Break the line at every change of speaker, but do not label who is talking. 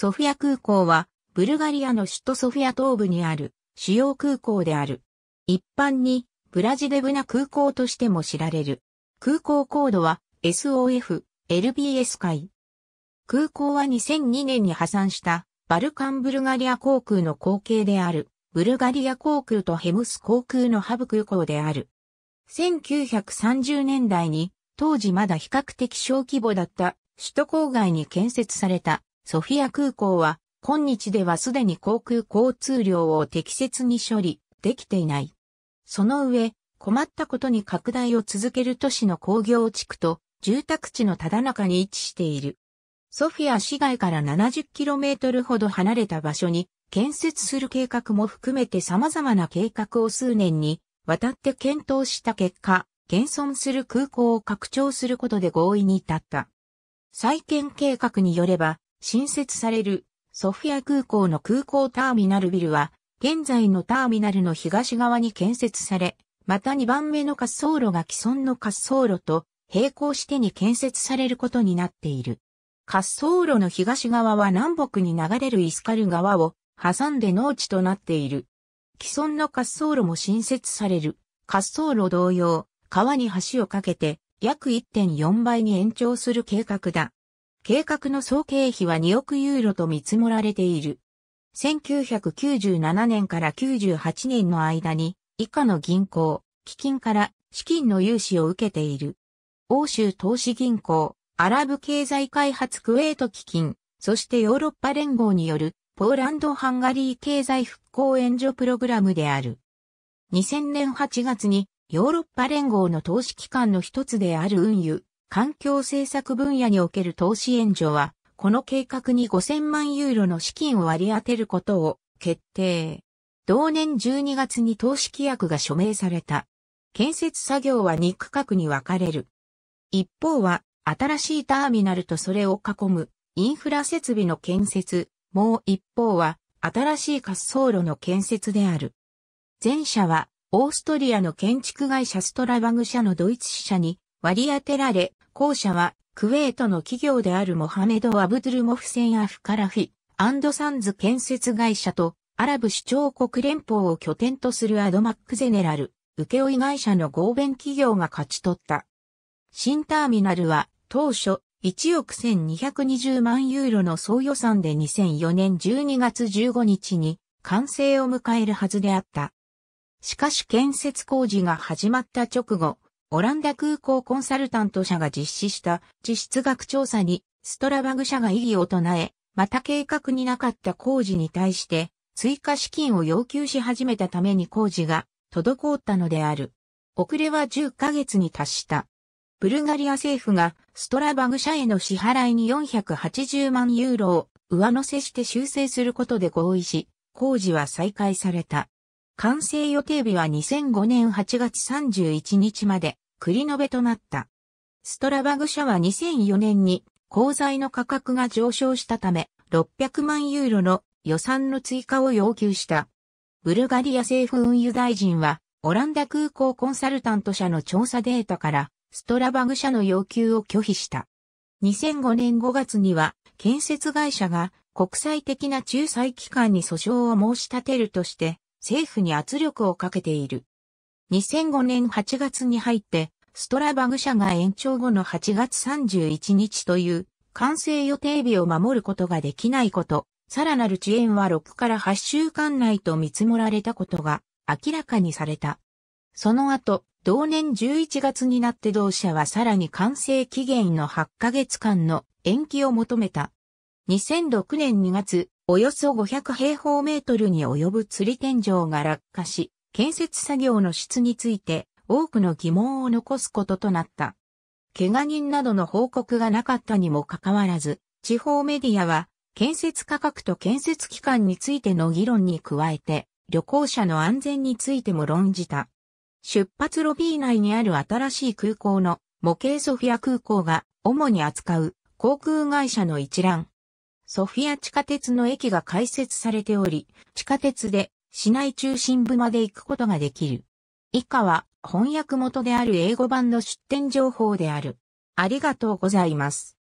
ソフィア空港は、ブルガリアの首都ソフィア東部にある主要空港である。一般に、ブラジデブナ空港としても知られる。空港コードは SOF、LBS 会。空港は2002年に破産したバルカンブルガリア航空の後継である、ブルガリア航空とヘムス航空のハブ空港である。1930年代に、当時まだ比較的小規模だった首都郊外に建設されたソフィア空港は、今日ではすでに航空交通量を適切に処理できていない。その上、困ったことに拡大を続ける都市の工業地区と住宅地のただ中に位置している。ソフィア市外から 70km ほど離れた場所に建設する計画も含めて様々な計画を数年に渡って検討した結果、現存する空港を拡張することで合意に至った。再建計画によれば、新設されるソフィア空港の空港ターミナルビルは、現在のターミナルの東側に建設され、また2番目の滑走路が既存の滑走路と並行してに建設されることになっている。滑走路の東側は南北に流れるイスカル川を挟んで農地となっている。既存の滑走路も新設される。滑走路同様、川に橋を架けて約1.4倍に延長する計画だ。計画の総経費は2億ユーロと見積もられている。1997年から98年の間に、以下の銀行、基金から資金の融資を受けている。欧州投資銀行、アラブ経済開発クウェート基金、そしてヨーロッパ連合によるポーランド・ハンガリー経済復興援助プログラムである。2000年8月にヨーロッパ連合の投資機関の一つである運輸、環境政策分野における投資援助は、この計画に5000万ユーロの資金を割り当てることを決定。同年12月に投資規約が署名された。建設作業は2区画に分かれる。一方は、新しいターミナルとそれを囲むインフラ設備の建設、もう一方は、新しい滑走路の建設である。前者は、オーストリアの建築会社ストラバグ社のドイツ支社に割り当てられ、後者は、クウェートの企業であるモハメド・アブドゥルモフセン・アフカラフィ、アンドサンズ建設会社と、アラブ首長国連邦を拠点とするアドマックゼネラル、請負会社の合弁企業が勝ち取った。新ターミナルは、当初、1億1220万ユーロの総予算で2004年12月15日に完成を迎えるはずであった。しかし建設工事が始まった直後、オランダ空港コンサルタント社が実施した地質学調査にストラバグ社が異議を唱え、また計画になかった工事に対して追加資金を要求し始めたために工事が滞ったのである。遅れは10ヶ月に達した。ブルガリア政府がストラバグ社への支払いに480万ユーロを上乗せして修正することで合意し、工事は再開された。完成予定日は2005年8月31日まで繰り延べとなった。ストラバグ社は2004年に鋼材の価格が上昇したため600万ユーロの予算の追加を要求した。ブルガリア政府運輸大臣はオランダ空港コンサルタント社の調査データからストラバグ社の要求を拒否した。2005年5月には建設会社が国際的な仲裁機関に訴訟を申し立てるとして政府に圧力をかけている。2005年8月に入って、ストラバグ社が延長後の8月31日という完成予定日を守ることができないこと、さらなる遅延は6から8週間内と見積もられたことが明らかにされた。その後、同年11月になって同社はさらに完成期限の8ヶ月間の延期を求めた。2006年2月、およそ500平方メートルに及ぶ釣り天井が落下し、建設作業の質について多くの疑問を残すこととなった。怪我人などの報告がなかったにもかかわらず、地方メディアは建設価格と建設期間についての議論に加えて、旅行者の安全についても論じた。出発ロビー内にある新しい空港の模型ソフィア空港が主に扱う航空会社の一覧、ソフィア地下鉄の駅が開設されており、地下鉄で市内中心部まで行くことができる。以下は翻訳元である英語版の出店情報である。ありがとうございます。